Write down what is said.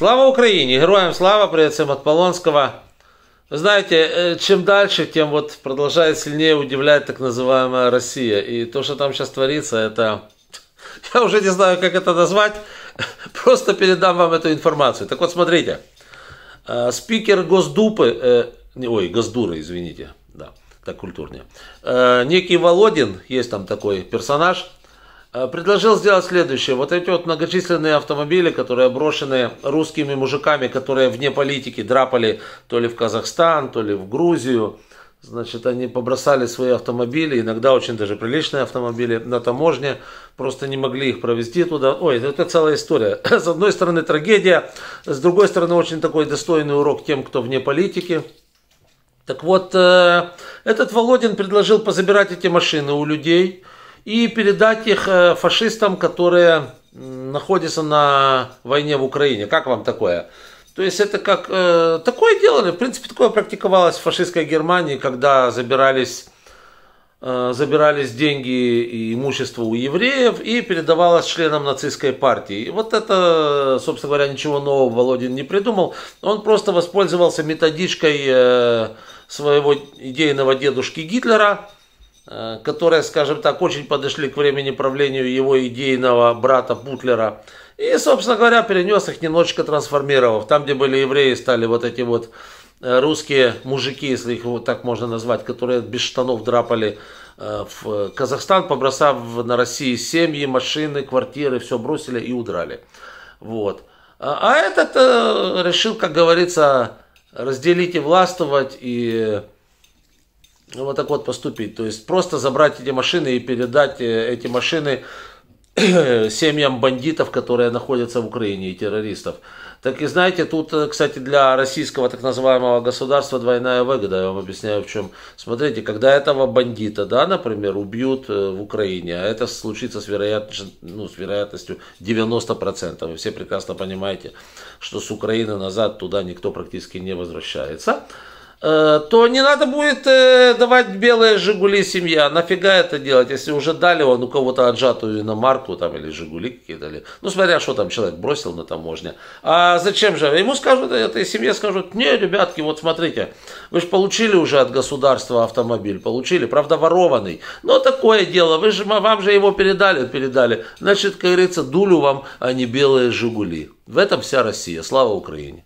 Слава Украине! Героям слава! Привет всем от Полонского. Вы знаете, чем дальше, тем вот продолжает сильнее удивлять так называемая Россия. И то, что там сейчас творится, это... Я уже не знаю, как это назвать. Просто передам вам эту информацию. Так вот, смотрите. Спикер Госдупы... Ой, Госдуры, извините. Да, так культурнее. Некий Володин, есть там такой персонаж, Э, предложил сделать следующее. Вот эти вот многочисленные автомобили, которые брошены русскими мужиками, которые вне политики драпали то ли в Казахстан, то ли в Грузию. Значит, они побросали свои автомобили, иногда очень даже приличные автомобили на таможне, просто не могли их провести туда. Ой, это целая история. С одной стороны трагедия, с другой стороны очень такой достойный урок тем, кто вне политики. Так вот, э, этот Володин предложил позабирать эти машины у людей – и передать их э, фашистам, которые находятся на войне в Украине. Как вам такое? То есть это как... Э, такое делали, в принципе, такое практиковалось в фашистской Германии, когда забирались, э, забирались деньги и имущество у евреев и передавалось членам нацистской партии. И вот это, собственно говоря, ничего нового Володин не придумал. Он просто воспользовался методичкой э, своего идейного дедушки Гитлера – Э, которые, скажем так, очень подошли к времени правления его идейного брата Путлера. И, собственно говоря, перенес их немножечко трансформировав. Там, где были евреи, стали вот эти вот э, русские мужики, если их вот так можно назвать, которые без штанов драпали э, в Казахстан, побросав на России семьи, машины, квартиры, все бросили и удрали. Вот. А, а этот решил, как говорится, разделить и властвовать, и ну, вот так вот поступить. То есть просто забрать эти машины и передать э, эти машины семьям бандитов, которые находятся в Украине и террористов. Так и знаете, тут, э, кстати, для российского так называемого государства двойная выгода, я вам объясняю в чем. Смотрите, когда этого бандита, да, например, убьют э, в Украине, а это случится с, вероятностью, ну, с вероятностью 90%, вы все прекрасно понимаете, что с Украины назад туда никто практически не возвращается, Э, то не надо будет э, давать белые «Жигули» семья. Нафига это делать, если уже дали он у кого-то отжатую иномарку там, или «Жигули» какие-то. Или... Ну, смотря, что там человек бросил на таможне. А зачем же? Ему скажут, этой семье скажут, не, ребятки, вот смотрите, вы же получили уже от государства автомобиль, получили, правда, ворованный. Но такое дело, вы же, вам же его передали, передали. Значит, как говорится, дулю вам, а не белые «Жигули». В этом вся Россия. Слава Украине!